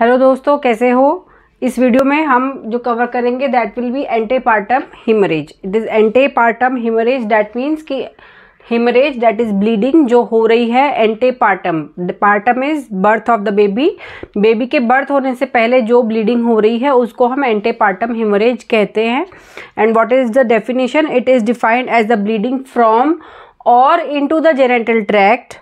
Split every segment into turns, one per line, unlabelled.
Hello दोस्तों कैसे हो इस वीडियो में हम जो कवर करेंगे that will be antepartum haemorrhage it is antepartum haemorrhage that means कि हिमरेज दैट इज़ ब्लीडिंग जो हो रही है antepartum partum is birth of the baby baby के बर्थ होने से पहले जो ब्लीडिंग हो रही है उसको हम एंटेपार्टम हिमरेज कहते हैं and what is the definition it is defined as the bleeding from और to the genital tract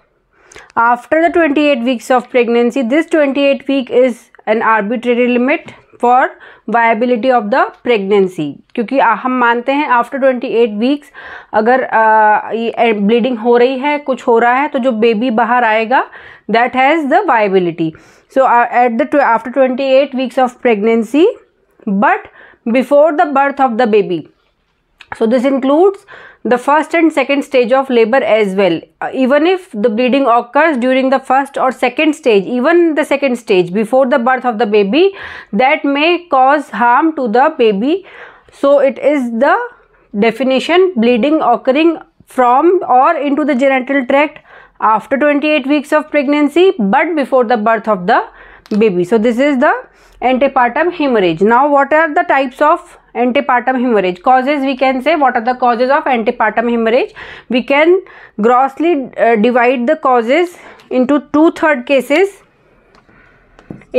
after the twenty eight weeks of pregnancy this twenty eight week is an arbitrary limit for viability of the pregnancy क्योंकि हम मानते हैं after twenty eight weeks अगर bleeding हो रही है कुछ हो रहा है तो जो बेबी बाहर आएगा that has the viability so at the after twenty eight weeks of pregnancy but before the birth of the baby so this includes the first and second stage of labor as well uh, even if the bleeding occurs during the first or second stage even the second stage before the birth of the baby that may cause harm to the baby so it is the definition bleeding occurring from or into the genital tract after 28 weeks of pregnancy but before the birth of the baby so this is the antepartum hemorrhage now what are the types of antepartum hemorrhage causes we can say what are the causes of antepartum hemorrhage we can grossly uh, divide the causes into two third cases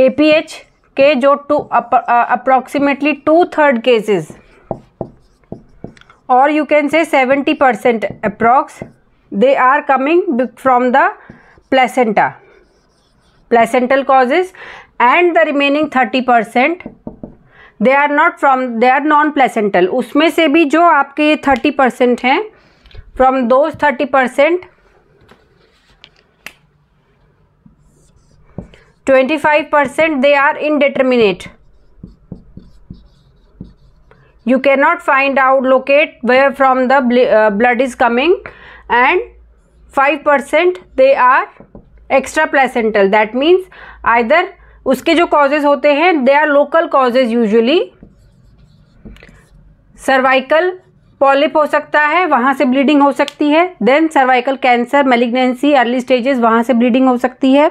aph के जो two approximately two or you can say 70% approx they are coming from the placenta placental causes and the remaining 30% they are not from they are non placental उसमें से भी जो आपके ये thirty percent हैं from दो thirty percent twenty five percent they are indeterminate you can not find out locate where from the blood is coming and five percent they are extra placental that means either उसके जो causes होते हैं they are local causes usually cervical polyp हो सकता है वहाँ से bleeding हो सकती है then cervical cancer malignancy early stages वहाँ से ब्लीडिंग हो सकती है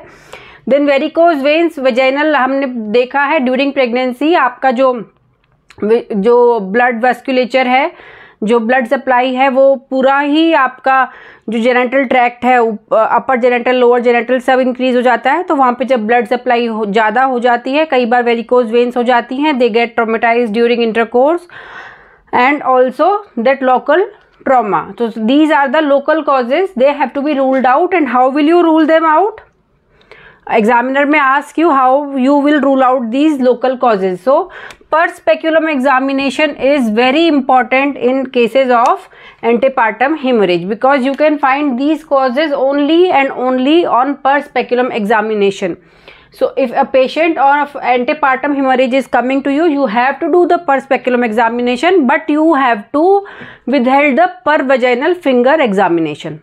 देन वेरिकोज वेन्स वेजाइनल हमने देखा है ड्यूरिंग प्रेगनेंसी आपका जो जो ब्लड वेस्कुलेचर है जो ब्लड सप्लाई है वो पूरा ही आपका जो जेनेटल ट्रैक्ट है अपर जेनेटल लोअर जेनेटल सब इंक्रीज हो जाता है तो वहाँ पे जब ब्लड सप्लाई ज़्यादा हो जाती है कई बार वेरिकोज वेन्स हो जाती हैं they get traumatize during intercourse and also that local trauma तो these are the local causes they have to be ruled out and how will you rule them out examiner may ask you how you will rule out these local causes so per speculum examination is very important in cases of antepartum hemorrhage because you can find these causes only and only on per speculum examination so if a patient of antepartum hemorrhage is coming to you you have to do the per speculum examination but you have to withhold the per vaginal finger examination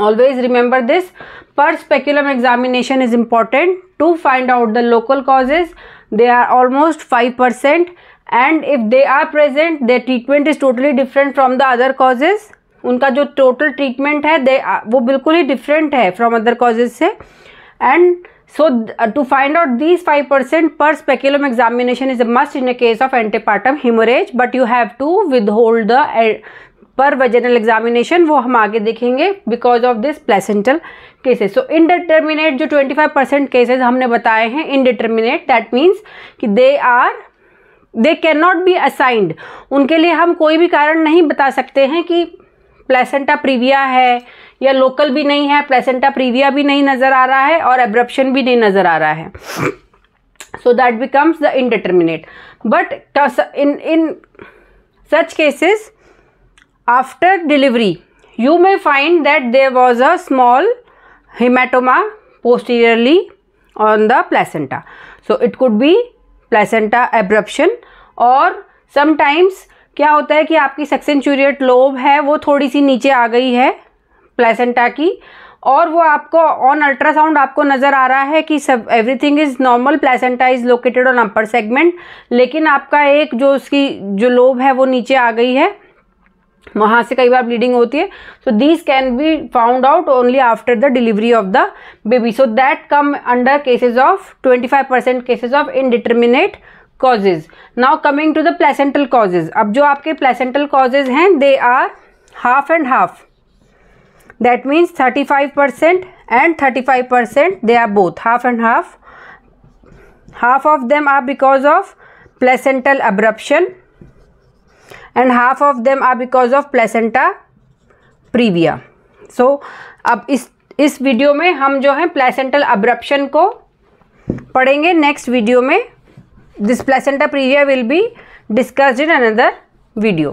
always remember this per speculum examination is important to find out the local causes they are almost five percent and if they are present they treatment is totally different from the other causes उनका जो total treatment है they वो बिल्कुल ही different है from other causes से and so to find out these five percent per speculum examination is a must in the case of antepartum haemorrhage but you have to with hold the per vaginal examination वो हम आगे देखेंगे because of this placental cases so indeterminate जो 25 percent cases हमने बताए हैं indeterminate that means कि they are they can not be assigned उनके लिए हम कोई भी कारण नहीं बता सकते हैं कि प्लेसेंटा प्रीविया है या लोकल भी नहीं है प्लेसेंटा प्रीविया भी नहीं नज़र आ रहा है और एब्रप्शन भी नहीं नज़र आ रहा है so that becomes the indeterminate but in in such cases after delivery you may find that there was a small haematoma posteriorly on the placenta so it could be placenta abruption और sometimes क्या होता है कि आपकी सक्सेंचुरियट lobe है वो थोड़ी सी नीचे आ गई है प्लेसेंटा की और वो आपको ऑन अल्ट्रासाउंड आपको नज़र आ रहा है कि सब everything is normal placenta is located on upper segment लेकिन आपका एक जो उसकी जो लोब है वो नीचे आ गई है वहाँ से कई बार ब्लीडिंग होती है so these can be found out only after the delivery of the baby so that come under cases of twenty five percent cases of indeterminate causes now coming to the placental causes अब जो आपके placental causes हैं they are half and half that means thirty five percent and thirty five percent they are both half and half half of them are because of placental abruption and half of them are because of placenta praevia so अब इस इस video में हम जो है placental abruption को पढ़ेंगे next video में this placenta praevia will be discussed in another video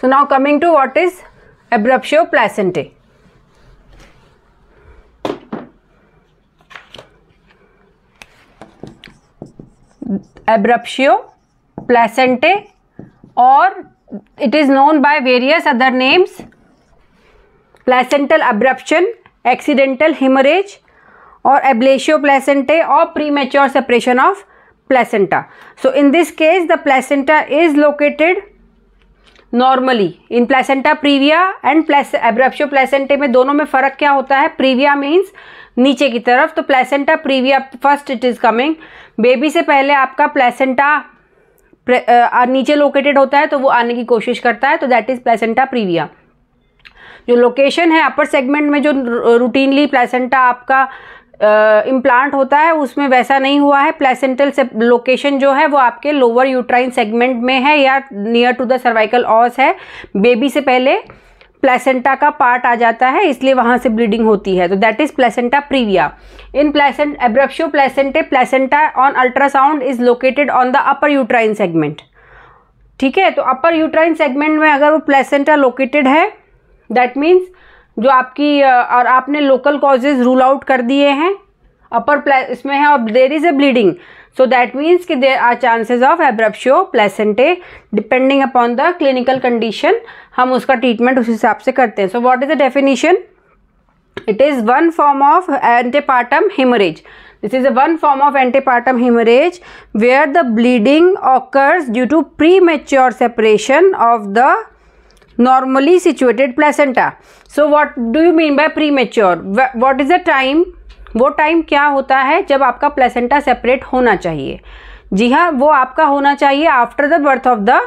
so now coming to what is abruptio placentae abruptio placentae और it is known by various other names placental abruption accidental haemorrhage और ablatio placentae और premature separation of placenta so in this case the placenta is located normally in placenta praevia and place abruptio placentae में दोनों में फर्क क्या होता है previa means नीचे की तरफ तो placenta praevia first it is coming baby से पहले आपका प्लेसेंटा नीचे लोकेटेड होता है तो वो आने की कोशिश करता है तो दैट इज़ प्लेसेंटा प्रीविया जो लोकेशन है अपर सेगमेंट में जो रूटीनली प्लेसेंटा आपका इम्प्लांट uh, होता है उसमें वैसा नहीं हुआ है प्लेसेंटल से लोकेशन जो है वो आपके लोअर यूट्राइन सेगमेंट में है या near to the cervical os है बेबी से पहले प्लेसेंटा का पार्ट आ जाता है इसलिए वहाँ से ब्लीडिंग होती है तो that is placenta praevia in placenta abruptio placentae placenta on ultrasound is located on the upper uterine segment ठीक है तो अपर यूट्राइन सेगमेंट में अगर वो प्लेसेंटा लोकेटेड है दैट मीन्स जो आपकी और आपने लोकल कॉजेज रूल आउट कर दिए हैं अपर इसमें है और there is a bleeding So that means ki there are chances of abruptio placentae depending upon the clinical condition. हम उसका treatment उस So what is the definition? It is one form of antepartum hemorrhage. This is a one form of antepartum hemorrhage where the bleeding occurs due to premature separation of the normally situated placenta. So what do you mean by premature? What is the time वो time क्या होता है जब आपका placenta separate होना चाहिए जी हाँ वो आपका होना चाहिए after the birth of the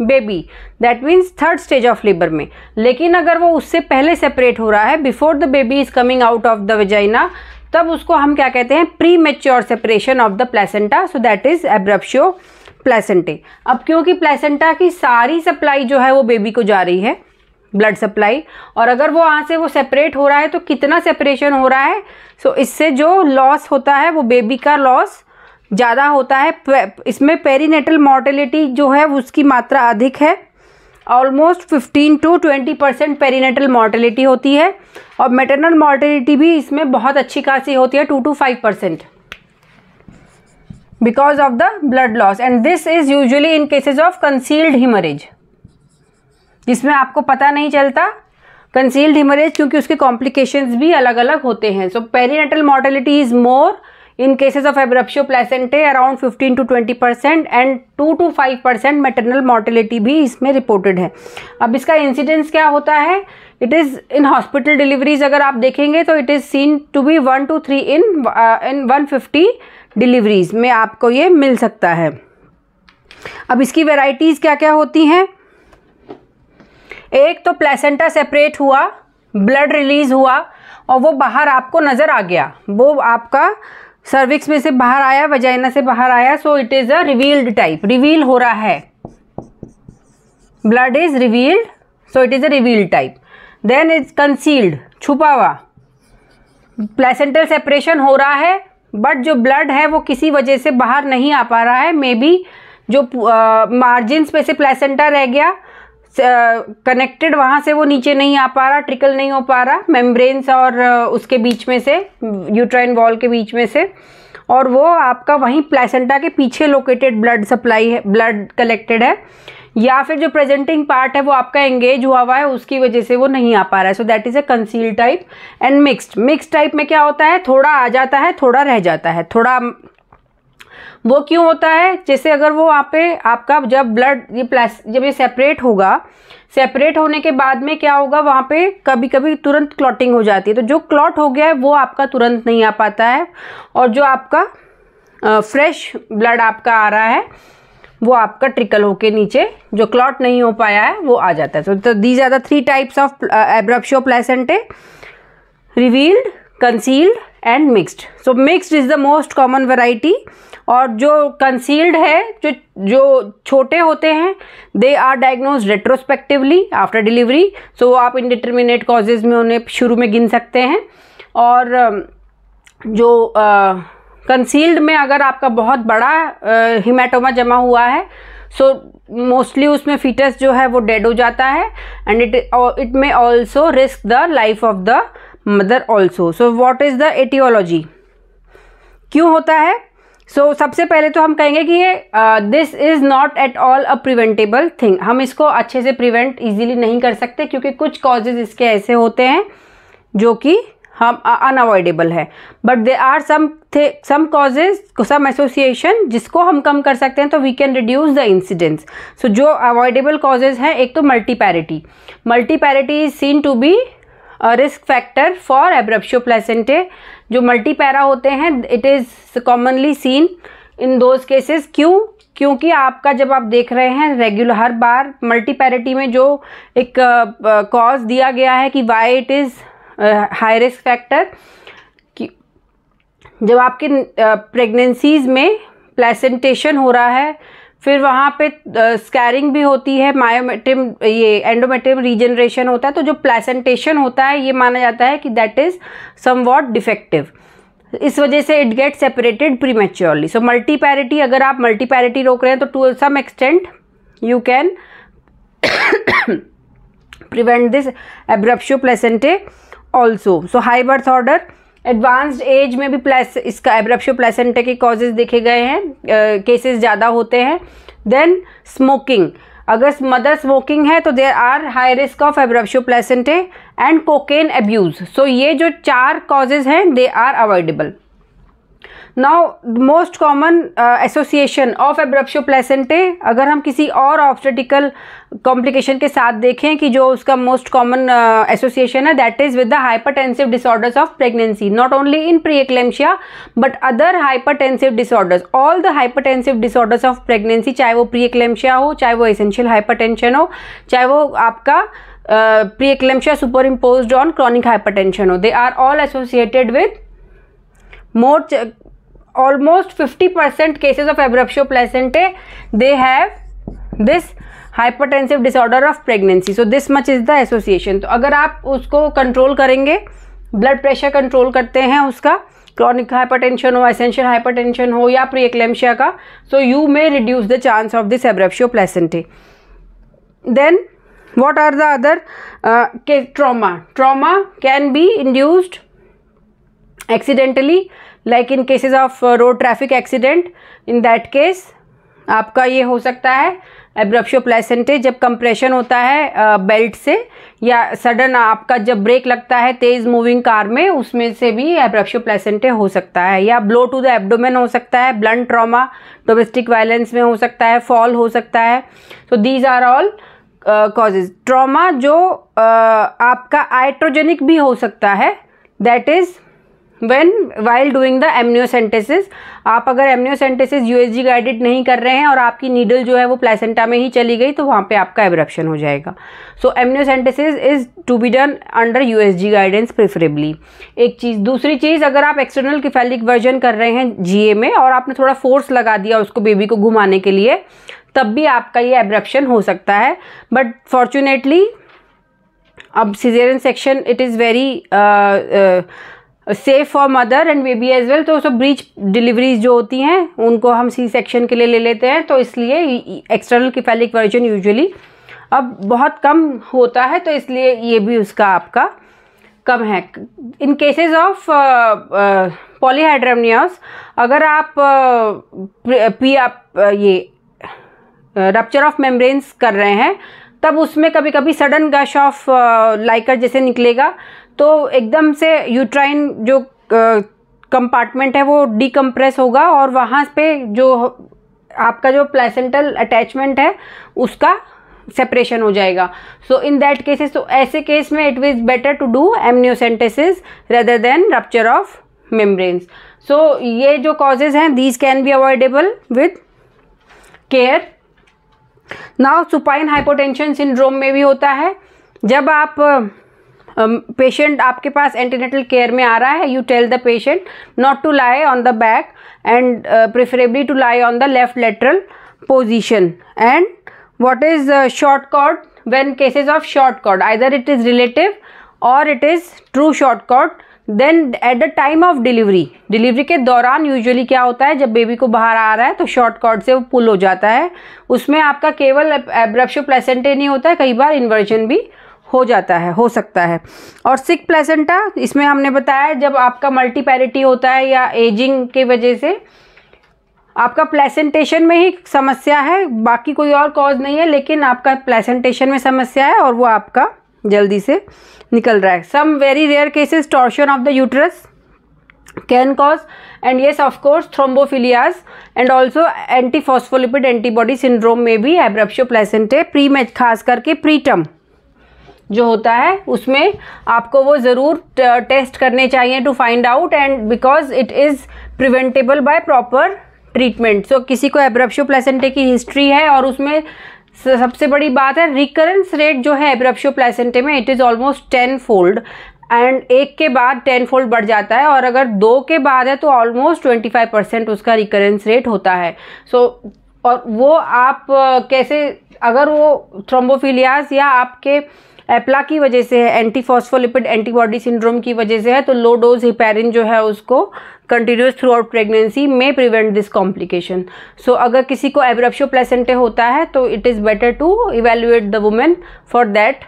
baby that means third stage of labour में लेकिन अगर वो उससे पहले सेपरेट हो रहा है before the baby is coming out of the vagina तब उसको हम क्या कहते हैं premature separation of the placenta so that is abruptio placentae अब क्योंकि प्लेसेंटा की सारी सप्लाई जो है वो बेबी को जा रही है ब्लड सप्लाई और अगर वो यहाँ से वो सेपरेट हो रहा है तो कितना सेपरेशन हो रहा है सो so, इससे जो लॉस होता है वो बेबी का लॉस ज़्यादा होता है इसमें पेरीनेटल मॉर्टेलिटी जो है उसकी मात्रा अधिक है almost 15 to 20 percent perinatal mortality होती है और मेटरनल मॉर्टेलिटी भी इसमें बहुत अच्छी खासी होती है two to five percent because of the blood loss and this is usually in cases of concealed haemorrhage जिसमें आपको पता नहीं चलता कंसील्ड हिमरेज क्योंकि उसके कॉम्प्लिकेशंस भी अलग अलग होते हैं so perinatal mortality is more in cases of abruptio placentae around 15 to 20 percent and 2 to 5 percent maternal mortality भी इसमें रिपोर्टेड है अब इसका इंसिडेंस क्या होता है it is in hospital deliveries अगर आप देखेंगे तो it is seen to be one to three in in one fifty deliveries में आपको ये मिल सकता है अब इसकी वेराइटीज़ क्या क्या होती हैं एक तो प्लेसेंटा सेपरेट हुआ ब्लड रिलीज हुआ और वो बाहर आपको नज़र आ गया वो आपका सर्विक्स में से बाहर आया वजाइना से बाहर आया so it is a revealed type reveal हो रहा है blood is revealed so it is a revealed type then is concealed छुपा हुआ प्लेसेंटल सेपरेशन हो रहा है बट जो ब्लड है वो किसी वजह से बाहर नहीं आ पा रहा है मे बी जो मार्जिन uh, पे से प्लेसेंटा रह गया कनेक्टेड वहाँ से वो नीचे नहीं आ पा रहा ट्रिकल नहीं हो पा रहा मेम्ब्रेन्स और उसके बीच में से यूट्राइन वॉल के बीच में से और वो आपका वहीं प्लेसेंटा के पीछे लोकेटेड ब्लड सप्लाई है ब्लड कलेक्टेड है या फिर जो प्रेजेंटिंग पार्ट है वो आपका एंगेज हुआ हुआ है उसकी वजह से वो नहीं आ पा रहा है so that is a conceal type and mixed mix type में क्या होता है थोड़ा आ जाता है थोड़ा रह जाता है थोड़ा वो क्यों होता है जैसे अगर वो आप पे आपका जब ब्लड ये प्लास जब ये सेपरेट होगा सेपरेट होने के बाद में क्या होगा वहाँ पे कभी कभी तुरंत क्लॉटिंग हो जाती है तो जो क्लॉट हो गया है वो आपका तुरंत नहीं आ पाता है और जो आपका फ्रेश ब्लड आपका आ रहा है वो आपका ट्रिकल होके नीचे जो क्लॉट नहीं हो पाया है वो आ जाता है तो these are three three types of abruptio placentae revealed concealed and mixed so mixed is the most common variety और जो कंसील्ड है जो जो छोटे होते हैं they are diagnose retrospectively after delivery so आप इनडिटर्मिनेट कॉजेज में उन्हें शुरू में गिन सकते हैं और जो कंसील्ड में अगर आपका बहुत बड़ा हिमाटोमा जमा हुआ है सो मोस्टली उसमें फीटस जो है वो डेड हो जाता है and it it may also risk the life of the mother also so what is the aetiology क्यों होता है सो so, सबसे पहले तो हम कहेंगे कि ये this is not at all a preventable thing हम इसको अच्छे से प्रिवेंट इजीली नहीं कर सकते क्योंकि कुछ कॉजेज़ इसके ऐसे होते हैं जो कि हम अनअवॉइडेबल है but they are some some causes some association जिसको हम कम कर सकते हैं तो we can reduce the incidents so जो अवॉइडेबल कॉजेज हैं एक तो multiparity multiparity is seen to be risk factor for abruptio placentae जो मल्टीपैरा होते हैं it is commonly seen in those cases क्यों क्योंकि आपका जब आप देख रहे हैं रेगुलर हर बार मल्टीपैरिटी में जो एक कॉज uh, दिया गया है कि why it is high risk factor जब आपके प्रेगनेंसीज़ में प्लेसेंटेशन हो रहा है फिर वहाँ पे स्कैरिंग भी होती है मायोमेट्रिम ये एंडोमेट्रिम रीजनरेशन होता है तो जो प्लेसेंटेशन होता है ये माना जाता है कि that is somewhat defective इस वजह से it get separated prematurely so multiparity अगर आप मल्टीपैरिटी रोक रहे हैं तो to some extent you can prevent this abruptio placentae also so high birth order advanced age में भी प्लेस इसका एब्रप्शो प्लेसेंटे के कॉजेज देखे गए हैं केसेस ज़्यादा होते हैं देन स्मोकिंग अगर मदर स्मोकिंग है तो there are high risk of abruptio placentae and cocaine abuse so ये जो चार कॉजेज़ हैं they are avoidable now most common association of abruptio placentae अगर हम किसी और ऑप्शेटिकल कॉम्प्लिकेशन के साथ देखें कि जो उसका मोस्ट कॉमन एसोसिएशन है that is with the hypertensive disorders of pregnancy not only in pre eclampsia but other hypertensive disorders all the hypertensive disorders of pregnancy चाहे वो प्री एक्लेम्शिया हो चाहे वो एसेंशियल हाइपरटेंशन हो चाहे वो आपका pre eclampsia superimpose on chronic hypertension हो they are all associated with more almost 50% cases of abruptio placentae they have this hypertensive disorder of pregnancy so this much is the association तो अगर आप उसको control करेंगे blood pressure control करते हैं उसका chronic hypertension हो एसेंशियल हाइपरटेंशन हो या प्रियक्लेमशिया का so you may reduce the chance of this abruptio placentae then what are the other trauma trauma can be induced accidentally like in cases of road traffic accident in that case आपका ये हो सकता है abruptio प्लेसेंटे जब compression होता है belt uh, से या सडन आपका जब ब्रेक लगता है तेज़ मूविंग कार में उसमें से भी एब्रप्शो प्लेसेंटे हो सकता है या ब्लो टू द एब्डोमेन हो सकता है ब्लंट ट्रॉमा डोमेस्टिक वायलेंस में हो सकता है फॉल हो सकता है so these are all causes trauma जो uh, आपका आइट्रोजेनिक भी हो सकता है that is when while doing the amniocentesis आप अगर एमनियोसेंटेसिस यूएसजी गाइडेड नहीं कर रहे हैं और आपकी नीडल जो है वो प्लेसेंटा में ही चली गई तो वहाँ पे आपका एब्रप्शन हो जाएगा so amniocentesis is to be done under G guidance preferably एक चीज़ दूसरी चीज़ अगर आप एक्सटर्नल किफेलिक वर्जन कर रहे हैं जी ए में और आपने थोड़ा फोर्स लगा दिया उसको बेबी को घुमाने के लिए तब भी आपका ये एब्रप्शन हो सकता है बट फॉर्चुनेटली अब caesarean section it is very safe for mother and baby as well तो सब ब्रीच डिलीवरीज जो होती हैं उनको हम सी सेक्शन के लिए ले लेते हैं तो इसलिए एक्सटर्नल किफेलिक वर्जन यूजुअली अब बहुत कम होता है तो इसलिए ये भी उसका आपका कम है इन केसेस ऑफ पॉलीहाइड्रमनियस अगर आप uh, पी uh, आप uh, ये रप्चर ऑफ मेम्ब्रेन्स कर रहे हैं तब उसमें कभी कभी सडन गश ऑफ लाइकर जैसे निकलेगा तो एकदम से यूट्राइन जो कंपार्टमेंट है वो डिकम्प्रेस होगा और वहाँ पे जो आपका जो प्लेसेंटल अटैचमेंट है उसका सेपरेशन हो जाएगा सो इन दैट केसेस तो ऐसे केस में it is better to do amniocentesis rather than rupture of membranes so ये जो कॉजेज हैं these can be avoidable with care now supine hypotension syndrome में भी होता है जब आप पेशेंट um, आपके पास एंटीनेटल केयर में आ रहा है you tell the patient not to lie on the back and preferably to lie on the left lateral position and what is short short when cases of short short either it is relative और it is true short short then at the time of delivery delivery के दौरान usually क्या होता है जब baby को बाहर आ रहा है तो शॉर्ट कॉर्ड से वो पुल हो जाता है उसमें आपका केवल एब्रप्शो प्लेसेंटे नहीं होता है कई बार इन्वर्जन भी हो जाता है हो सकता है और सिक प्लेसेंटा इसमें हमने बताया जब आपका मल्टीपैरिटी होता है या एजिंग के वजह से आपका प्लेसेंटेशन में ही समस्या है बाकी कोई और कॉज नहीं है लेकिन आपका प्लेसेंटेशन में समस्या है और वो आपका जल्दी से निकल रहा है some very rare cases torsion of the uterus can cause and yes of course thrombophilias and also antiphospholipid antibody syndrome में भी एब्रप्शो प्लेसेंटे प्री मैच खास करके प्रीटम जो होता है उसमें आपको वो ज़रूर टेस्ट करने चाहिए to find out and because it is preventable by proper treatment so किसी को एब्रप्शो प्लेसेंटे की हिस्ट्री है और उसमें सबसे बड़ी बात है रिकरेंस रेट जो है एब्रप्शो प्लेसेंटे में it is almost ten fold and एक के बाद टेन फोल्ड बढ़ जाता है और अगर दो के बाद है तो ऑलमोस्ट ट्वेंटी फाइव परसेंट उसका रिकरेंस रेट होता है सो so, और वो आप कैसे अगर वो थ्रोम्बोफिलियाज या आपके एप्ला की वजह से है एंटीफॉस्फोलिपिड एंटीबॉडी सिंड्रोम की वजह से है तो लो डोज हिपेरिन जो है उसको कंटिन्यूस थ्रू आउट प्रेगनेंसी में प्रिवेंट दिस कॉम्प्लिकेशन सो अगर किसी को एब्रप्शो प्लेसेंटे होता है तो it is better to evaluate the women for that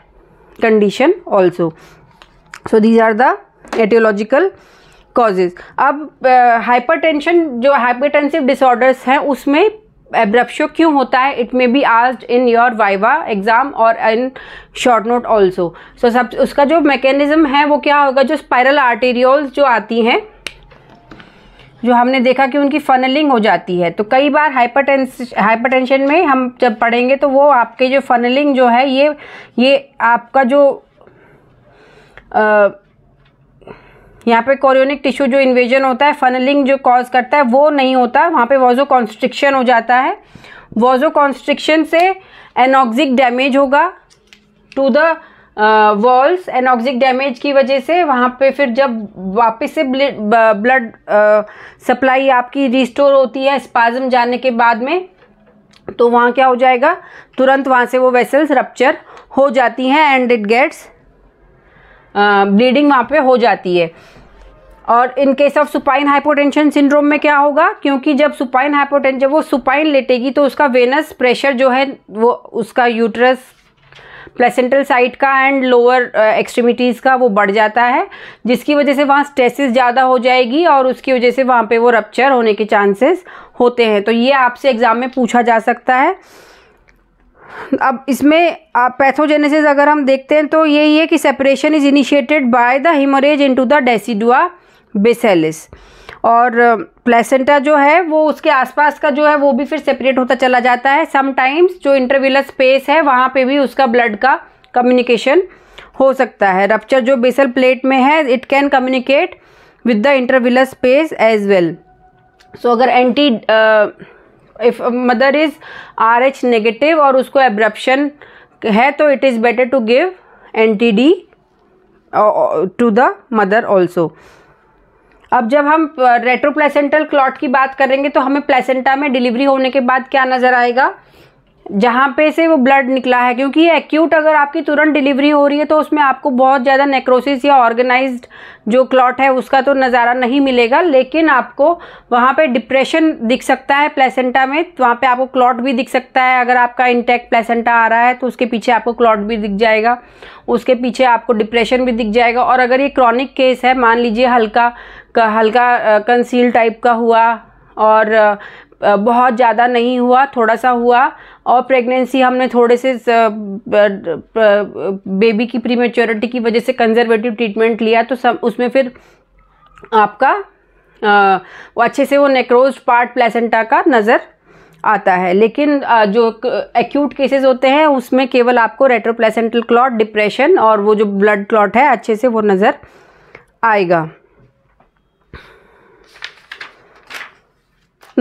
condition also so these are the etiological causes अब हाइपर uh, जो हाइपरटेंसिव डिसऑर्डर्स हैं उसमें एब्रप्शो क्यों होता है it may be asked in your viva exam और in short note also so सब उसका जो मैकेनिज़्म है वो क्या होगा जो स्पायरल आर्टेरियोल्स जो आती हैं जो हमने देखा कि उनकी फनलिंग हो जाती है तो कई बार हाइपर हाइपरटेंशन में हम जब पढ़ेंगे तो वो आपके जो फनलिंग जो है ये ये आपका जो आ, यहाँ पे कोरियोनिक टिश्यू जो इन्वेजन होता है फनलिंग जो कॉज करता है वो नहीं होता वहाँ पे वॉजो कॉन्स्ट्रिक्शन हो जाता है वॉजो कॉन्स्ट्रिक्शन से एनॉक्सिक डैमेज होगा to the walls anoxic damage की वजह से वहाँ पे फिर जब वापस से ब्लड सप्लाई uh, आपकी रिस्टोर होती है स्पाजम जाने के बाद में तो वहाँ क्या हो जाएगा तुरंत वहाँ से वो वेसल्स रप्चर हो जाती हैं एंड इट गेट्स ब्लीडिंग वहाँ पे हो जाती है और in case of supine hypotension syndrome में क्या होगा क्योंकि जब सुपाइन हाइपोटेंशन जब वो सुपाइन लेटेगी तो उसका वेनस प्रेशर जो है वो उसका यूट्रस प्लेसेंटल साइड का एंड लोअर एक्सट्रीमिटीज़ का वो बढ़ जाता है जिसकी वजह से वहाँ स्ट्रेसिस ज़्यादा हो जाएगी और उसकी वजह से वहाँ पे वो रप्चर होने के चांसेस होते हैं तो ये आपसे एग्ज़ाम में पूछा जा सकता है अब इसमें पैथोजेनेसिस अगर हम देखते हैं तो यही है कि separation is initiated by the haemorrhage into the decidua basalis और प्लेसेंटा जो है वो उसके आसपास का जो है वो भी फिर सेपरेट होता चला जाता है समटाइम्स जो इंटरविलर स्पेस है वहाँ पे भी उसका ब्लड का कम्युनिकेशन हो सकता है रप्चर जो बेसल प्लेट में है it can communicate with the intervillous space as well so अगर anti if mother is R H negative और उसको एब्रप्शन है तो it is better to give anti D to the mother also अब जब हम रेट्रोप्लेसेंटल uh, क्लॉट की बात करेंगे तो हमें प्लेसेंटा में डिलीवरी होने के बाद क्या नज़र आएगा जहाँ पे से वो ब्लड निकला है क्योंकि ये एक्यूट अगर आपकी तुरंत डिलीवरी हो रही है तो उसमें आपको बहुत ज़्यादा नेक्रोसिस या ऑर्गेनाइज्ड जो क्लॉट है उसका तो नज़ारा नहीं मिलेगा लेकिन आपको वहाँ पे डिप्रेशन दिख सकता है प्लेसेंटा में तो वहाँ पे आपको क्लॉट भी दिख सकता है अगर आपका इंटेक्ट प्लेसेंटा आ रहा है तो उसके पीछे आपको क्लॉट भी दिख जाएगा उसके पीछे आपको डिप्रेशन भी दिख जाएगा और अगर ये क्रॉनिक केस है मान लीजिए हल्का हल्का कंसील टाइप का हुआ और बहुत ज़्यादा नहीं हुआ थोड़ा सा हुआ और प्रेगनेंसी हमने थोड़े से बेबी की प्रीमेच्योरिटी की वजह से कंजर्वेटिव ट्रीटमेंट लिया तो सब उसमें फिर आपका वो अच्छे से वो नेक्रोज पार्ट प्लेसेंटा का नज़र आता है लेकिन जो एक्यूट केसेस होते हैं उसमें केवल आपको रेट्रोप्लेसेंटल क्लॉट डिप्रेशन और वो जो ब्लड क्लॉट है अच्छे से वो नज़र आएगा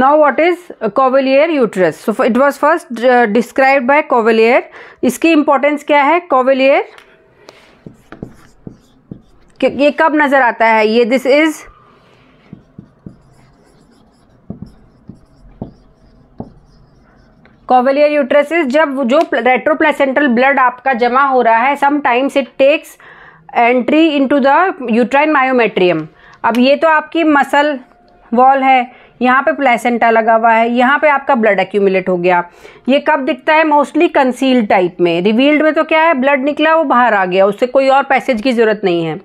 now what is cavalier uterus so it was first uh, described by cavalier इसकी importance क्या है cavalier ये कब नज़र आता है ये दिस इज़ कोवलियर यूट्रस जब जो रेट्रोप्लेसेंटल ब्लड आपका जमा हो रहा है sometimes it takes entry into the uterine myometrium अब ये तो आपकी मसल वॉल है यहाँ पे प्लेसेंटा लगा हुआ है यहाँ पे आपका ब्लड एक्यूमुलेट हो गया ये कब दिखता है मोस्टली कंसील टाइप में रिवील्ड में तो क्या है ब्लड निकला वो बाहर आ गया उससे कोई और पैसेज की ज़रूरत नहीं है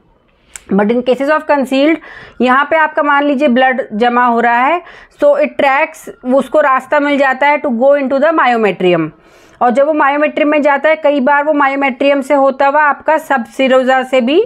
but in cases of concealed यहाँ पे आपका मान लीजिए ब्लड जमा हो रहा है सो इट ट्रैक्स उसको रास्ता मिल जाता है to go to the myometrium और जब वो मायोमेट्रियम में जाता है कई बार वो मायोमेट्रियम से होता हुआ आपका सब सिरोजा से भी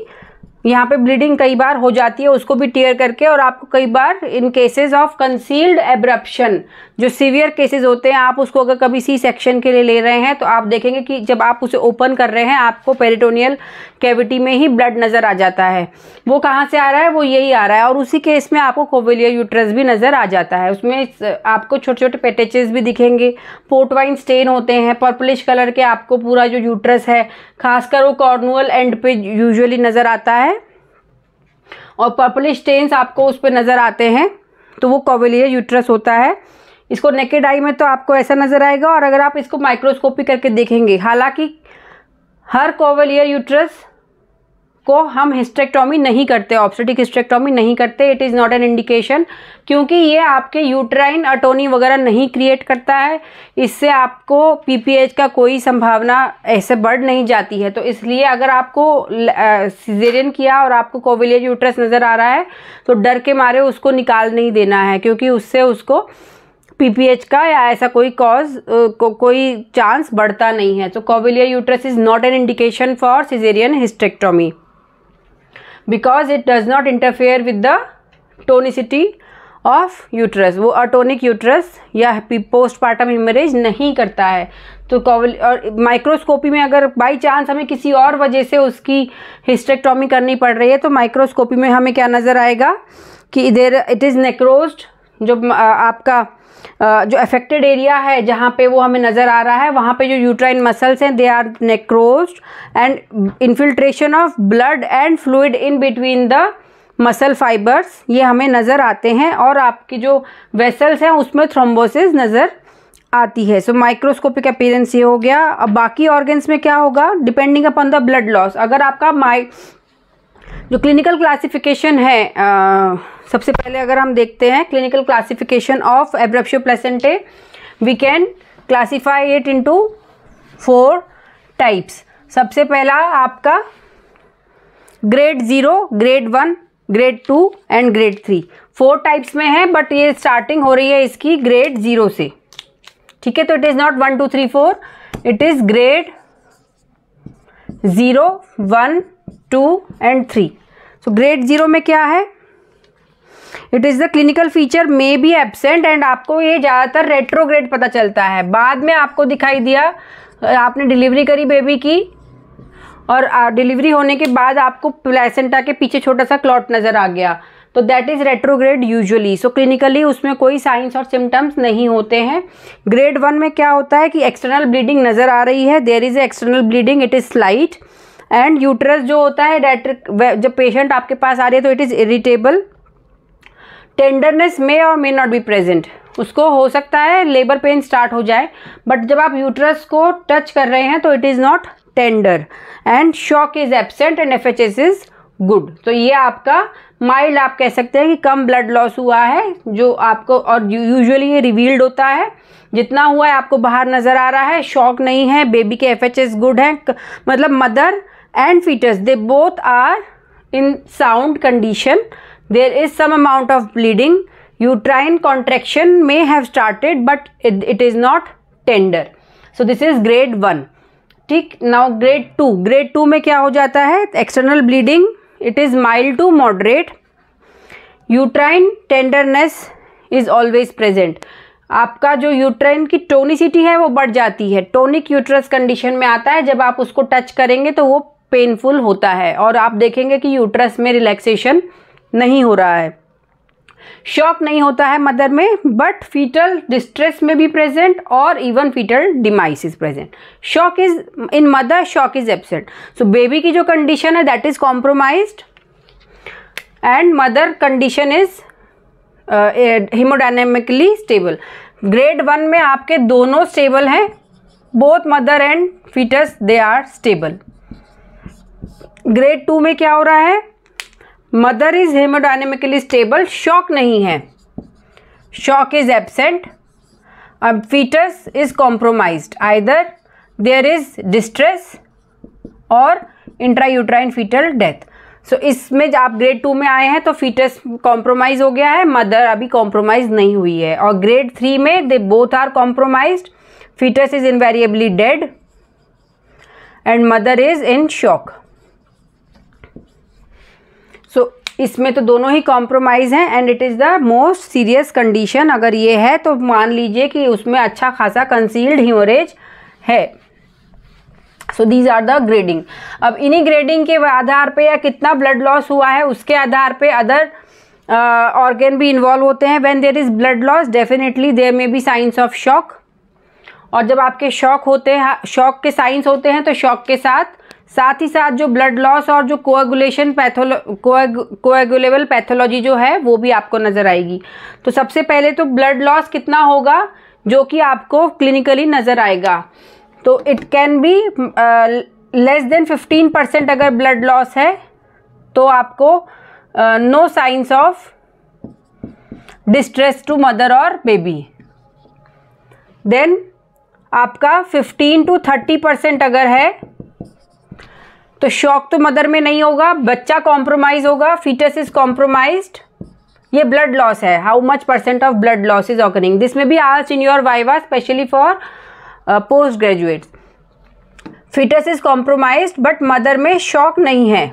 यहाँ पे ब्लीडिंग कई बार हो जाती है उसको भी टीयर करके और आपको कई बार in cases of concealed abruption जो सीवियर केसेस होते हैं आप उसको अगर कभी सी सेक्शन के लिए ले रहे हैं तो आप देखेंगे कि जब आप उसे ओपन कर रहे हैं आपको पेरिटोनियल कैविटी में ही ब्लड नज़र आ जाता है वो कहाँ से आ रहा है वो यही आ रहा है और उसी केस में आपको कोविलियर यूट्रस भी नज़र आ जाता है उसमें आपको छोटे छोटे पेटेचेज भी दिखेंगे पोर्टवाइन स्टेन होते हैं पर्पलिश कलर के आपको पूरा जो यूट्रस है खासकर वो कॉर्नुअल एंड पे यूजली नज़र आता है और पर्पलिश स्टेन्स आपको उस पर नज़र आते हैं तो वो कोविलियर यूट्रस होता है इसको नेकेड आई में तो आपको ऐसा नज़र आएगा और अगर आप इसको माइक्रोस्कोपी करके देखेंगे हालांकि हर कोवलियर यूट्रस को हम हिस्ट्रेक्टोमी नहीं करते ऑप्शेटिक हिस्टेक्टॉमी नहीं करते it is not an indication क्योंकि ये आपके यूट्राइन अटोनी वगैरह नहीं क्रिएट करता है इससे आपको पीपीएच का कोई संभावना ऐसे बढ़ नहीं जाती है तो इसलिए अगर आपको सिजेरियन किया और आपको कोविलियर यूट्रस नज़र आ रहा है तो डर के मारे उसको निकाल नहीं देना है क्योंकि उससे उसको पीपीएच का या ऐसा कोई कॉज को, कोई चांस बढ़ता नहीं है तो Couvelaire uterus is not an indication for caesarean hysterectomy because it does not interfere with the tonicity of uterus वो अटोनिक यूट्रस या पोस्टमार्टम हिमरेज नहीं करता है तो कॉवल और माइक्रोस्कोपी में अगर बाई चांस हमें किसी और वजह से उसकी हिस्टेक्टोमी करनी पड़ रही है तो माइक्रोस्कोपी में हमें क्या नज़र आएगा कि इधर इट इज़ नेक्रोस्ड जो आपका जो अफेक्टेड एरिया है जहाँ पे वो हमें नज़र आ रहा है वहाँ पे जो यूट्राइन मसल्स हैं they are necrose and infiltration of blood and fluid in between the muscle fibres ये हमें नज़र आते हैं और आपकी जो वेसल्स हैं उसमें थ्रोम्बोसिस नज़र आती है सो माइक्रोस्कोपिक अपीरेंस ये हो गया अब बाकी ऑर्गेंस में क्या होगा depending upon the blood loss अगर आपका माइ जो क्लिनिकल क्लासिफिकेशन है आ, सबसे पहले अगर हम देखते हैं clinical classification of abruptio placentae we can classify it into four types सबसे पहला आपका grade zero grade one grade two and grade three four types में है बट ये स्टार्टिंग हो रही है इसकी ग्रेड ज़ीरो से ठीक है तो it is not one to three four it is grade zero one two and three so grade zero में क्या है it is the clinical feature may be absent and आपको ये ज़्यादातर रेट्रोग्रेड पता चलता है बाद में आपको दिखाई दिया आपने डिलीवरी करी बेबी की और डिलीवरी होने के बाद आपको प्लेसेंटा के पीछे छोटा सा क्लॉट नज़र आ गया तो that is retrograde usually so clinically उसमें कोई साइंस और सिम्टम्स नहीं होते हैं ग्रेड वन में क्या होता है कि एक्सटर्नल ब्लीडिंग नज़र आ रही है there is external bleeding it is slight and uterus जो होता है डायट्रिक जब पेशेंट आपके पास आ रही है तो it is irritable tenderness may और मे नॉट बी प्रेजेंट उसको हो सकता है लेबर पेन स्टार्ट हो जाए बट जब आप यूटरस को टच कर रहे हैं तो it is not tender and shock is absent and F H S is good तो ये आपका माइल्ड आप कह सकते हैं कि कम ब्लड लॉस हुआ है जो आपको और यूजुअली ये रिवील्ड होता है जितना हुआ है आपको बाहर नज़र आ रहा है शॉक नहीं है बेबी के एफ गुड हैं मतलब mother and fetus they both are in sound condition there is some amount of bleeding uterine contraction may have started but it, it is not tender so this is grade 1 ठीक now grade two grade two में क्या हो जाता है external bleeding it is mild to moderate uterine tenderness is always present आपका जो uterine की tonicity है वो बढ़ जाती है टोनिक यूट्रस कंडीशन में आता है जब आप उसको टच करेंगे तो वो पेनफुल होता है और आप देखेंगे कि यूट्रस में रिलैक्सेशन नहीं हो रहा है शॉक नहीं होता है मदर में बट फीटल डिस्ट्रेस में भी प्रेजेंट और even fetal demise is present shock is in mother shock is absent so baby की जो कंडीशन है that is compromise and mother condition is haemodynamically stable grade one में आपके दोनों स्टेबल हैं both mother and fetus they are stable grade two में क्या हो रहा है mother is haemodynamically stable shock नहीं है शॉक इज एबसेंट अब fetus is compromise either there is distress और इंट्रायूट्राइन फीटल डेथ सो इसमें आप ग्रेड टू में आए हैं तो फीटस कॉम्प्रोमाइज हो गया है मदर अभी कॉम्प्रोमाइज नहीं हुई है और ग्रेड थ्री में they both are compromise fetus is invariably dead and mother is in shock so so, इसमें तो दोनों ही कॉम्प्रोमाइज़ हैं and it is the most serious condition अगर ये है तो मान लीजिए कि उसमें अच्छा खासा कंसील्ड हिमोरेज है so these are the grading अब इन्हीं ग्रेडिंग के आधार पे या कितना ब्लड लॉस हुआ है उसके आधार पे अदर ऑर्गेन uh, भी इन्वॉल्व होते हैं when there is blood loss definitely there may be signs of shock और जब आपके शॉक होते हैं शॉक के साइंस होते हैं तो शॉक के साथ साथ ही साथ जो ब्लड लॉस और जो कोएगुलेशन पैथोलो कोएगुलेबल पैथोलॉजी जो है वो भी आपको नज़र आएगी तो सबसे पहले तो ब्लड लॉस कितना होगा जो कि आपको क्लिनिकली नज़र आएगा तो it can be less than fifteen percent अगर ब्लड लॉस है तो आपको no signs of distress to mother और बेबी देन आपका फिफ्टीन टू थर्टी परसेंट अगर है तो शॉक तो मदर में नहीं होगा बच्चा कॉम्प्रोमाइज होगा फीटस इज कॉम्प्रोमाइज्ड ये ब्लड लॉस है how much percent of blood loss is occurring this में भी आज in your viva specially for post graduate fetus is compromise but mother में शॉक नहीं है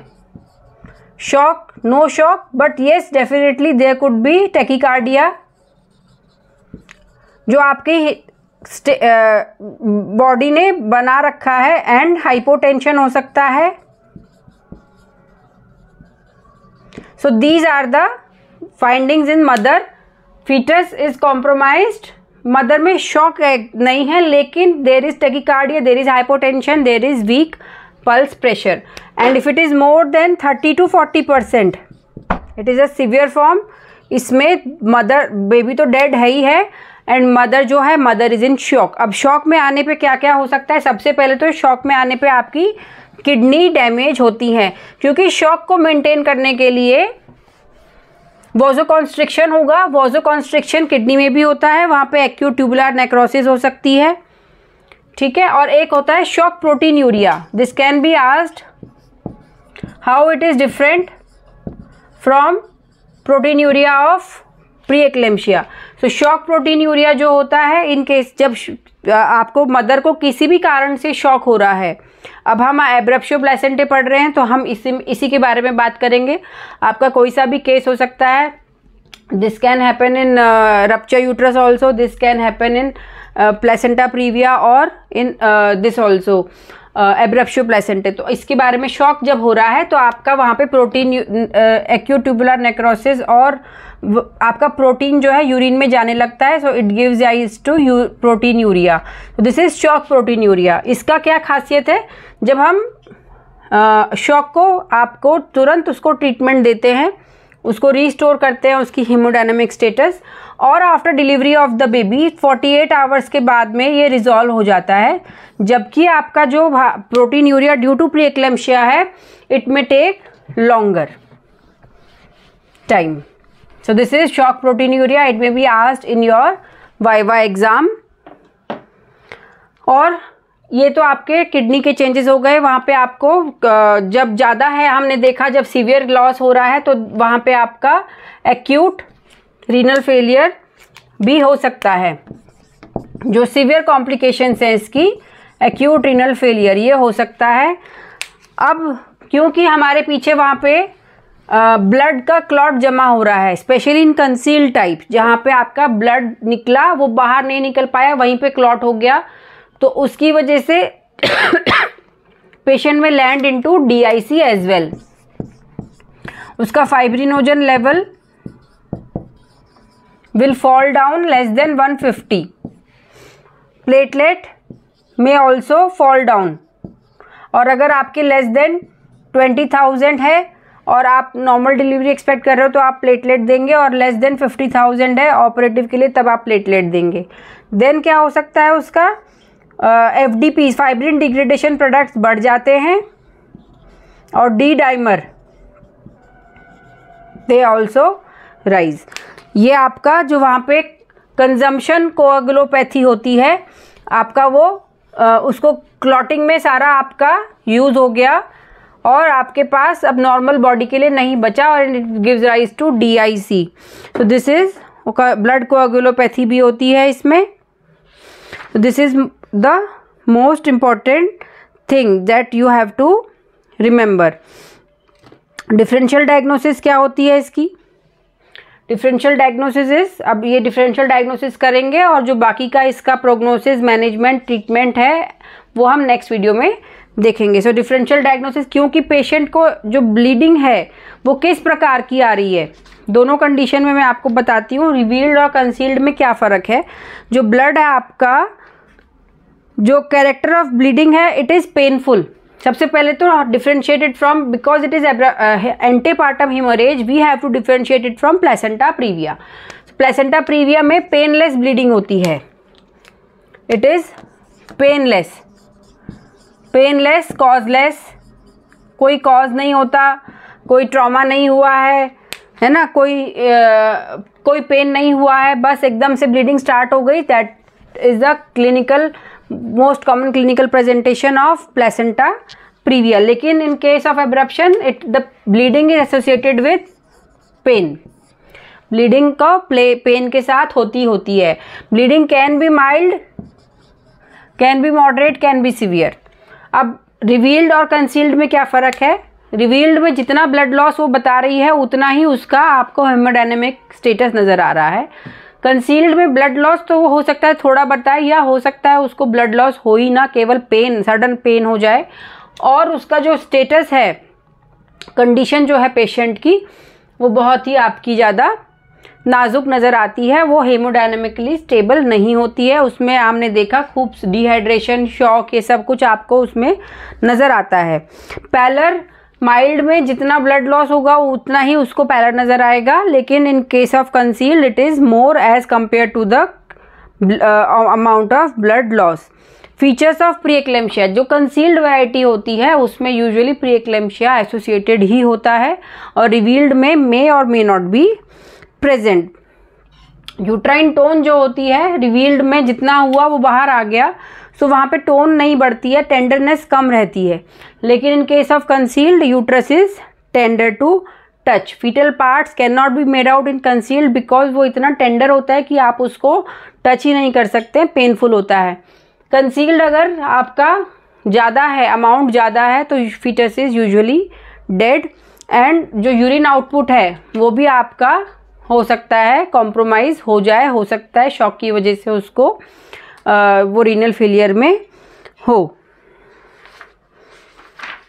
shock no shock but yes definitely there could be tachycardia जो आपके body ने बना रखा है एंड हाइपोटेंशन हो सकता है so these are the findings in mother fetus is compromised mother में शॉक नहीं है लेकिन there is tachycardia there is hypotension there is weak pulse pressure and if it is more than thirty to forty percent it is a severe form इसमें mother baby तो dead है ही है and mother जो है mother is in shock अब shock में आने पे क्या क्या हो सकता है सबसे पहले तो शॉक में आने पे आपकी किडनी डैमेज होती है क्योंकि शॉक को मेंटेन करने के लिए वोजो कॉन्स्ट्रिक्शन होगा वोजो कॉन्स्ट्रिक्शन किडनी में भी होता है वहाँ पे एक्यूट ट्यूबुलर नेक्रोसिस हो सकती है ठीक है और एक होता है shock proteinuria this can be asked how it is different from proteinuria of preeclampsia so shock proteinuria जो होता है इन केस जब आपको मदर को किसी भी कारण से शॉक हो रहा है अब हम एब्रप्शो प्लेसेंटे पढ़ रहे हैं तो हम इसी इसी के बारे में बात करेंगे आपका कोई सा भी केस हो सकता है this can happen in rupture uterus also this can happen in placenta previa और in this also abruptio placentae तो इसके बारे में शॉक जब हो रहा है तो आपका वहाँ पे प्रोटीन एक्यूट्यूबुलर नेक्रोसिस और आपका प्रोटीन जो है यूरिन में जाने लगता है so it gives rise to proteinuria तो this is shock proteinuria इसका क्या खासियत है जब हम शॉक को आपको तुरंत उसको ट्रीटमेंट देते हैं उसको रीस्टोर करते हैं उसकी हीमोडाइनमिक स्टेटस और after delivery of the baby 48 hours के बाद में ये रिजॉल्व हो जाता है जबकि आपका जो proteinuria due to preeclampsia है it may take longer time So this is shock proteinuria. It may be asked in your viva exam और ये तो आपके किडनी के चेंजेस हो गए वहाँ पे आपको जब ज़्यादा है हमने देखा जब सीवियर लॉस हो रहा है तो वहाँ पे आपका एक्यूट रीनल फेलियर भी हो सकता है जो सीवियर कॉम्प्लिकेशंस हैं इसकी एक्यूट रीनल फेलियर ये हो सकता है अब क्योंकि हमारे पीछे वहाँ पे ब्लड का क्लॉट जमा हो रहा है स्पेशली इन कंसील टाइप जहाँ पे आपका ब्लड निकला वो बाहर नहीं निकल पाया वहीं पे क्लॉट हो गया तो उसकी वजह से पेशेंट में land into DIC as well उसका fibrinogen level will fall down less than 150 platelet में ऑल्सो फॉल डाउन और अगर आपके लेस देन 20,000 है और आप नॉर्मल डिलीवरी एक्सपेक्ट कर रहे हो तो आप प्लेटलेट देंगे और लेस देन फिफ्टी थाउजेंड है ऑपरेटिव के लिए तब आप प्लेटलेट देंगे देन क्या हो सकता है उसका F D P fibrin degradation products बढ़ जाते हैं और D dimer they also rise ये आपका जो वहाँ पे कंजम्पशन कोअग्लोपैथी होती है आपका वो आ, उसको क्लॉटिंग में सारा आपका यूज़ हो गया और आपके पास अब नॉर्मल बॉडी के लिए नहीं बचा और it gives rise to D I C तो दिस इज़ ब्लड कोगुलोपैथी भी होती है इसमें this is the most important thing that you have to remember differential diagnosis क्या होती है इसकी डिफरेंशियल डायग्नोसिस अब ये डिफरेंशियल डायग्नोसिस करेंगे और जो बाकी का इसका प्रोग्नोसिस मैनेजमेंट ट्रीटमेंट है वो हम नेक्स्ट वीडियो में देखेंगे सो डिफरेंशियल डायग्नोसिस क्योंकि पेशेंट को जो ब्लीडिंग है वो किस प्रकार की आ रही है दोनों कंडीशन में मैं आपको बताती हूँ रिवील्ड और कंसील्ड में क्या फ़र्क है जो ब्लड है आपका जो कैरेक्टर ऑफ ब्लीडिंग है इट इज़ पेनफुल सबसे पहले तो differentiated from because it is antepartum haemorrhage we have to differentiated from placenta praevia placenta praevia में पेनलेस ब्लीडिंग होती है it is painless painless causeless कोई कॉज नहीं होता कोई ट्रॉमा नहीं हुआ है है ना कोई आ, कोई पेन नहीं हुआ है बस एकदम से ब्लीडिंग स्टार्ट हो गई that is the clinical most common clinical presentation of placenta previa लेकिन in case of abruption it the bleeding is associated with pain bleeding का प्ले पेन के साथ होती होती है bleeding can be mild can be moderate can be severe अब revealed और कंसील्ड में क्या फ़र्क है रिवील्ड में जितना ब्लड लॉस वो बता रही है उतना ही उसका आपको हेमोडाइनमिक स्टेटस नज़र आ रहा है कंसील्ड में ब्लड लॉस तो वो हो सकता है थोड़ा बताए या हो सकता है उसको ब्लड लॉस हो ही ना केवल पेन सडन पेन हो जाए और उसका जो स्टेटस है कंडीशन जो है पेशेंट की वो बहुत ही आपकी ज़्यादा नाजुक नज़र आती है वो हेमोडाइनमिकली स्टेबल नहीं होती है उसमें हमने देखा खूब डिहाइड्रेशन शॉक ये सब कुछ आपको उसमें नज़र आता है पैलर माइल्ड में जितना ब्लड लॉस होगा उतना ही उसको पैलर नज़र आएगा लेकिन in case of concealed it is more as compare to the amount of blood loss features of preeclampsia जो कंसील्ड वैरायटी होती है उसमें यूजुअली प्रियक्लेम्शिया एसोसिएटेड ही होता है और रिवील्ड में मे और may not be present uterine tone जो होती है रिवील्ड में जितना हुआ वो बाहर आ गया सो वहाँ पे टोन नहीं बढ़ती है टेंडरनेस कम रहती है लेकिन in case of concealed uterus is tender to touch fetal parts can not be made out in concealed because वो इतना टेंडर होता है कि आप उसको टच ही नहीं कर सकते पेनफुल होता है कंसील्ड अगर आपका ज़्यादा है अमाउंट ज़्यादा है तो fetus is usually dead and जो यूरिन आउटपुट है वो भी आपका हो सकता है कॉम्प्रोमाइज़ हो जाए हो सकता है शॉक की वजह से उसको वो रीनल फेलियर में हो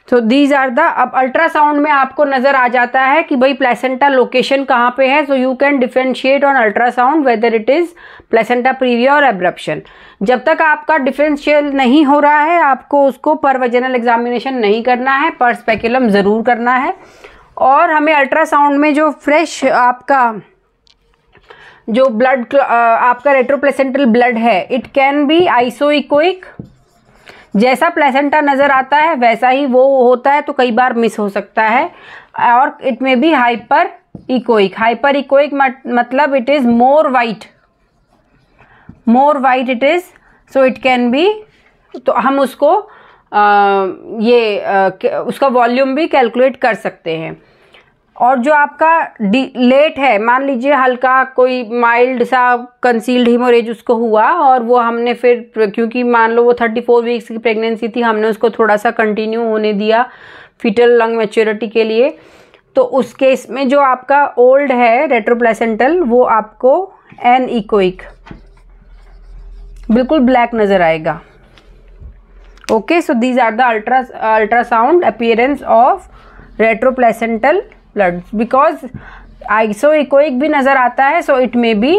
तो दीज आर द अब अल्ट्रासाउंड में आपको नज़र आ जाता है कि भाई प्लेसेंटा लोकेशन कहाँ पे है so you can differentiate on ultrasound whether it is placenta previa और एब्रप्शन जब तक आपका डिफ्रेंशियल नहीं हो रहा है आपको उसको पर वजनल एग्जामिनेशन नहीं करना है पर स्पेकुलम ज़रूर करना है और हमें अल्ट्रासाउंड में जो फ्रेश आपका जो ब्लड आपका रेट्रोप्लेसेंटल ब्लड है इट कैन बी आइसोइकोइक जैसा प्लेसेंटा नज़र आता है वैसा ही वो होता है तो कई बार मिस हो सकता है और it may be hyperechoic hyperechoic मतलब it is more white more white it is so it can be तो हम उसको ये उसका वॉल्यूम भी कैलकुलेट कर सकते हैं और जो आपका लेट है मान लीजिए हल्का कोई माइल्ड सा कंसील्ड हिमोरेज उसको हुआ और वो हमने फिर क्योंकि मान लो वो थर्टी फोर वीक्स की प्रेगनेंसी थी हमने उसको थोड़ा सा कंटिन्यू होने दिया फीटल लंग मेच्योरिटी के लिए तो उस केस में जो आपका ओल्ड है रेट्रोप्लेसेंटल वो आपको एन इकोइक बिल्कुल ब्लैक नज़र आएगा so these are the ultra ultrasound appearance of retroplacental blood because isoechoic भी नज़र आता है so it may be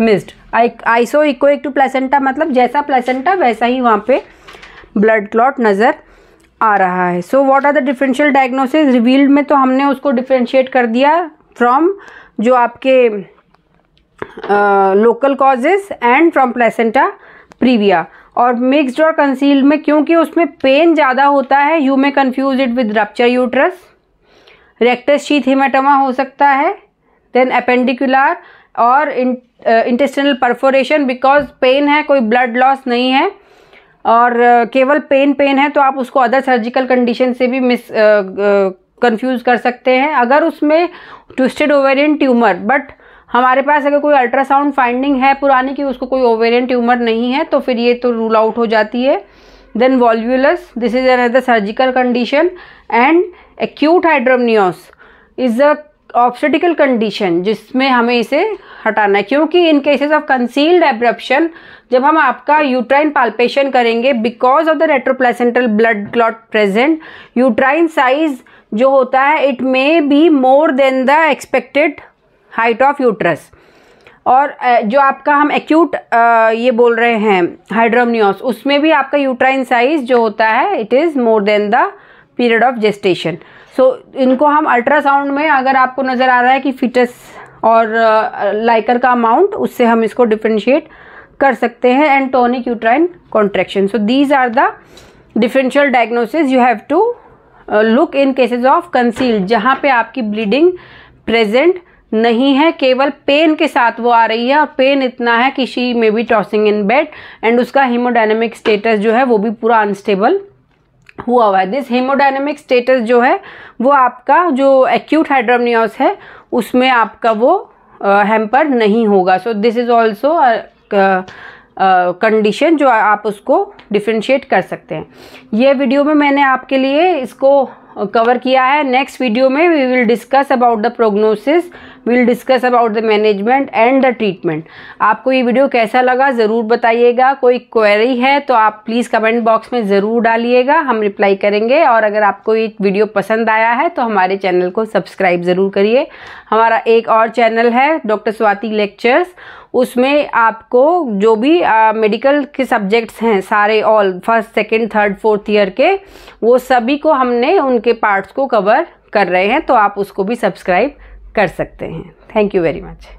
missed echoic to placenta मतलब जैसा प्लेसेंटा वैसा ही वहाँ पे ब्लड क्लॉट नज़र आ रहा है so what are the differential diagnosis revealed में तो हमने उसको डिफ्रेंशिएट कर दिया फ्रॉम जो आपके local causes and from placenta previa और मिक्सड और कंसील्ड में क्योंकि उसमें पेन ज़्यादा होता है you may confuse it with rupture uterus rectus sheath haematoma हो सकता है देन अपेंडिकुलर और इंटेस्टिनल परफोरेशन बिकॉज पेन है कोई ब्लड लॉस नहीं है और uh, केवल पेन पेन है तो आप उसको अदर सर्जिकल कंडीशन से भी मिस कंफ्यूज uh, uh, कर सकते हैं अगर उसमें ट्विस्टेड ओवेरियन ट्यूमर बट हमारे पास अगर कोई अल्ट्रासाउंड फाइंडिंग है पुरानी कि उसको कोई ओवेरियन ट्यूमर नहीं है तो फिर ये तो रूल आउट हो जाती है then volvulus this is other surgical condition and acute hydramnios is a obstetrical condition जिसमें हमें इसे हटाना है क्योंकि in cases of concealed abruption जब हम आपका यूट्राइन पाल्पेशन करेंगे because of the retroplacental blood clot present uterine size जो होता है it may be more than the expected height of uterus और जो आपका हम एक्यूट ये बोल रहे हैं हाइड्रोमनियोस उसमें भी आपका यूट्राइन साइज जो होता है it is more than the period of gestation so इनको हम अल्ट्रासाउंड में अगर आपको नज़र आ रहा है कि फिटस और लाइकर का अमाउंट उससे हम इसको डिफ्रेंशिएट कर सकते हैं and tonic uterine contraction so these are the differential diagnosis you have to look in cases of concealed जहाँ पे आपकी ब्लीडिंग प्रेजेंट नहीं है केवल पेन के साथ वो आ रही है और पेन इतना है कि she may be tossing in bed and उसका हीमोडाइनमिक स्टेटस जो है वो भी पूरा अनस्टेबल हुआ हुआ है दिस हीमोडाइनमिक स्टेटस जो है वो आपका जो एक्यूट हाइड्रोमनियोस है उसमें आपका वो uh, नहीं होगा so this is also condition जो आप उसको डिफ्रेंशिएट कर सकते हैं ये वीडियो में मैंने आपके लिए इसको कवर किया है नेक्स्ट वीडियो में we will discuss about the prognosis we will discuss about the management and the treatment आपको ये वीडियो कैसा लगा ज़रूर बताइएगा कोई क्वेरी है तो आप प्लीज़ कमेंट बॉक्स में ज़रूर डालिएगा हम रिप्लाई करेंगे और अगर आपको ये वीडियो पसंद आया है तो हमारे चैनल को सब्सक्राइब ज़रूर करिए हमारा एक और चैनल है डॉक्टर स्वाति लेक्चर्स उसमें आपको जो भी मेडिकल के सब्जेक्ट्स हैं सारे all first second third fourth year के वो सभी को हमने उनके पार्ट्स को कवर कर रहे हैं तो आप उसको भी सब्सक्राइब कर सकते हैं थैंक यू वेरी मच